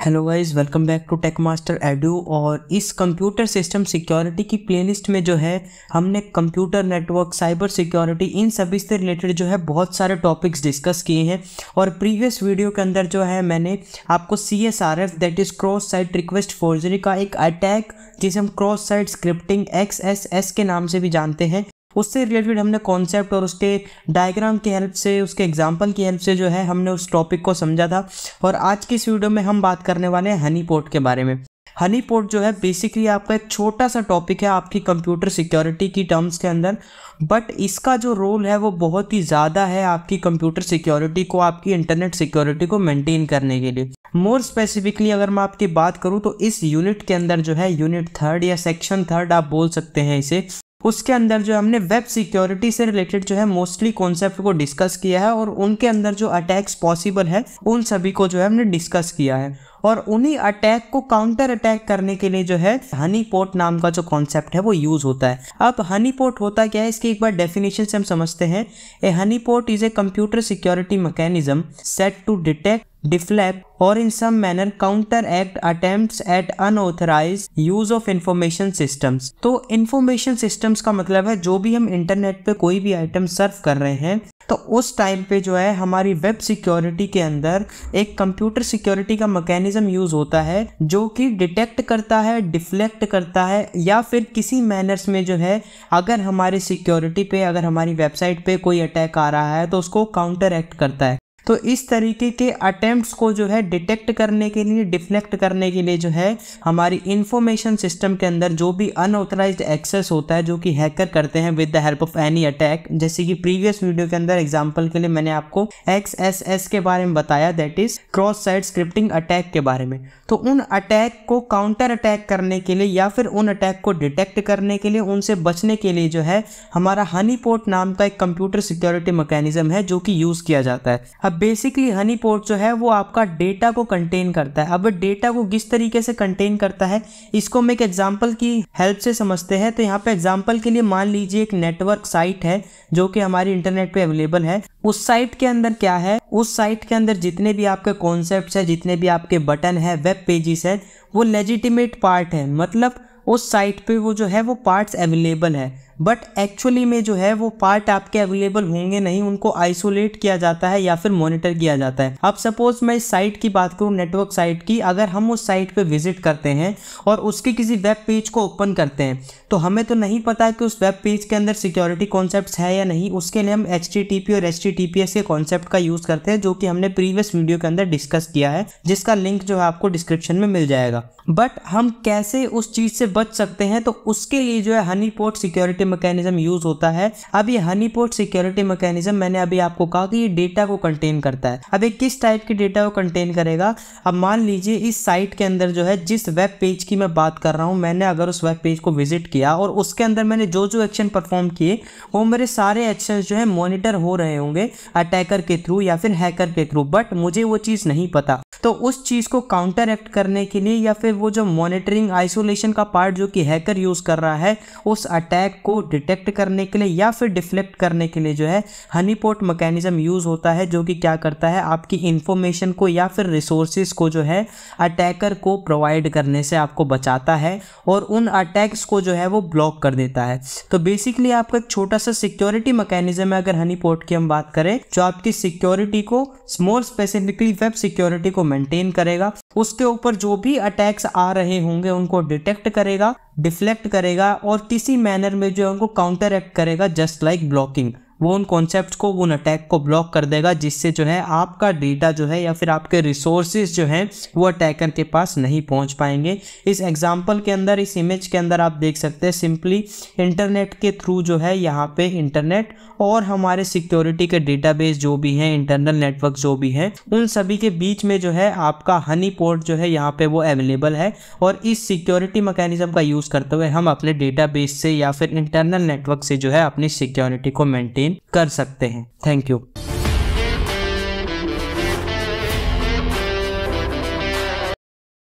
hello guys welcome back to tech master edu और इस computer system security की playlist में जो है हमने कंप्यूटर नेटवर्क साइबर सिक्योरिटी इन सभी से रिलेटेड जो है बहुत सारे टॉपिक्स डिस्कस किए हैं और प्रीवियस वीडियो के अंदर जो है मैंने आपको C S R F that is cross site request forgery का एक अटैक जिसे हम cross site scripting X S S के नाम से भी जानते हैं उससे रिलेटेड हमने कॉन्सेप्ट और उसके डायग्राम की हेल्प से उसके एग्जाम्पल की हेल्प से जो है हमने उस टॉपिक को समझा था और आज की इस वीडियो में हम बात करने वाले हैं हनी पोर्ट के बारे में हनी पोर्ट जो है बेसिकली आपका एक छोटा सा टॉपिक है आपकी कंप्यूटर सिक्योरिटी की टर्म्स के अंदर बट इसका जो रोल है वो बहुत ही ज़्यादा है आपकी कंप्यूटर सिक्योरिटी को आपकी इंटरनेट सिक्योरिटी को मेंटेन करने के लिए मोर स्पेसिफिकली अगर मैं आपकी बात करूँ तो इस यूनिट के अंदर जो है यूनिट थर्ड या सेक्शन थर्ड आप बोल सकते हैं इसे उसके अंदर जो हमने वेब सिक्योरिटी से रिलेटेड जो है मोस्टली कॉन्सेप्ट को डिस्कस किया है और उनके अंदर जो अटैक्स पॉसिबल है उन सभी को जो है हमने डिस्कस किया है और उन्हीं अटैक को काउंटर अटैक करने के लिए जो है हनी पोर्ट नाम का जो कॉन्सेप्ट है वो यूज होता है अब हनी पोर्ट होता क्या है इसकी एक बार डेफिनेशन से हम समझते हैं a honey pot is a computer security mechanism set to detect और in some manner counter act attempt at unauthorise use of information systems तो इन्फॉर्मेशन सिस्टम्स का मतलब है जो भी हम इंटरनेट पे कोई भी आइटम सर्व कर रहे हैं तो उस टाइम पे जो है हमारी वेब सिक्योरिटी के अंदर एक कंप्यूटर सिक्योरिटी का मैकेनिज्म यूज़ होता है जो कि डिटेक्ट करता है डिफ्लेक्ट करता है या फिर किसी मैनर्स में जो है अगर हमारे सिक्योरिटी पे अगर हमारी वेबसाइट पे कोई अटैक आ रहा है तो उसको काउंटर एक्ट करता है तो इस तरीके के अटैम्प्ट को जो है डिटेक्ट करने के लिए डिफ्लेक्ट करने के लिए जो है हमारी इंफॉर्मेशन सिस्टम के अंदर जो भी अनऑथराइज एक्सेस होता है जो कि हैकर करते हैं with the help of any attack जैसे कि प्रीवियस वीडियो के अंदर एग्जाम्पल के लिए मैंने आपको एक्स के बारे में बताया that is cross side scripting attack के बारे में तो उन अटैक को काउंटर अटैक करने के लिए या फिर उन अटैक को डिटेक्ट करने के लिए उनसे बचने के लिए जो है हमारा हनी नाम का एक कंप्यूटर सिक्योरिटी मैकेनिज्म है जो कि यूज़ किया जाता है अब बेसिकली हनी पोर्ट जो है वो आपका डेटा को कंटेन करता है अब डेटा को किस तरीके से कंटेन करता है इसको हम एक एग्जाम्पल की हेल्प से समझते हैं तो यहाँ पे एग्जाम्पल के लिए मान लीजिए एक नेटवर्क साइट है जो कि हमारी इंटरनेट पे अवेलेबल है उस साइट के अंदर क्या है उस साइट के अंदर जितने भी आपके कॉन्सेप्ट है जितने भी आपके बटन है वेब पेजेस है वो लेजिटिमेट पार्ट है मतलब उस साइट पे वो जो है वो पार्ट्स अवेलेबल है बट एक्चुअली में जो है वो पार्ट आपके अवेलेबल होंगे नहीं उनको आइसोलेट किया जाता है या फिर मॉनिटर किया जाता है अब सपोज मैं इस साइट की बात करूँ नेटवर्क साइट की अगर हम उस साइट पर विजिट करते हैं और उसके किसी वेब पेज को ओपन करते हैं तो हमें तो नहीं पता कि उस वेब पेज के अंदर सिक्योरिटी कॉन्सेप्ट है या नहीं उसके लिए हम एच और एच के कॉन्सेप्ट का यूज़ करते हैं जो कि हमने प्रीवियस वीडियो के अंदर डिस्कस किया है जिसका लिंक जो है आपको डिस्क्रिप्शन में मिल जाएगा बट हम कैसे उस चीज़ से बच सकते हैं तो उसके लिए जो है honey pot security mechanism use होता है अब ये हनी सिक्योरिटी मैकेनिज्म मैंने अभी आपको कहा कि ये डेटा को कंटेन करता है अब ये किस टाइप के डेटा को कंटेन करेगा अब मान लीजिए इस साइट के अंदर जो है जिस वेब पेज की मैं बात कर रहा हूँ मैंने अगर उस वेब पेज को विजिट किया और उसके अंदर मैंने जो जो एक्शन परफॉर्म किए वो मेरे सारे एक्शन जो है मोनिटर हो रहे होंगे अटैकर के थ्रू या फिर हैकर के थ्रू बट मुझे वो चीज़ नहीं पता तो उस चीज़ को काउंटर एक्ट करने के लिए या फिर वो जो मॉनिटरिंग आइसोलेशन का पार्ट जो कि हैकर यूज़ कर रहा है उस अटैक को डिटेक्ट करने के लिए या फिर डिफ्लेक्ट करने के लिए जो है पोर्ट मैकेनिज़्म यूज़ होता है जो कि क्या करता है आपकी इन्फॉर्मेशन को या फिर रिसोर्सेज को जो है अटैकर को प्रोवाइड करने से आपको बचाता है और उन अटैक्स को जो है वो ब्लॉक कर देता है तो बेसिकली आपका एक छोटा सा सिक्योरिटी मैकेनिज्म है अगर हनीपोर्ट की हम बात करें जो आपकी सिक्योरिटी को स्मोर स्पेसिफिकली वेब सिक्योरिटी को मेंटेन करेगा उसके ऊपर जो भी अटैक्स आ रहे होंगे उनको डिटेक्ट करेगा डिफ्लेक्ट करेगा और किसी मैनर में जो है उनको काउंटर एक्ट करेगा जस्ट लाइक ब्लॉकिंग वो उन कॉन्सेप्ट को उन अटैक को ब्लॉक कर देगा जिससे जो है आपका डेटा जो है या फिर आपके रिसोर्सेज जो हैं वो अटैकर के पास नहीं पहुंच पाएंगे इस एग्जाम्पल के अंदर इस इमेज के अंदर आप देख सकते हैं सिंपली इंटरनेट के थ्रू जो है यहाँ पे इंटरनेट और हमारे सिक्योरिटी के डेटाबेस जो भी हैं इंटरनल नेटवर्क जो भी हैं उन सभी के बीच में जो है आपका हनी पोर्ट जो है यहाँ पर वो अवेलेबल है और इस सिक्योरिटी मैकेनिज़म का यूज़ करते हुए हम अपने डेटा से या फिर इंटरनल नेटवर्क से जो है अपनी सिक्योरिटी को मेंटेन कर सकते हैं थैंक यू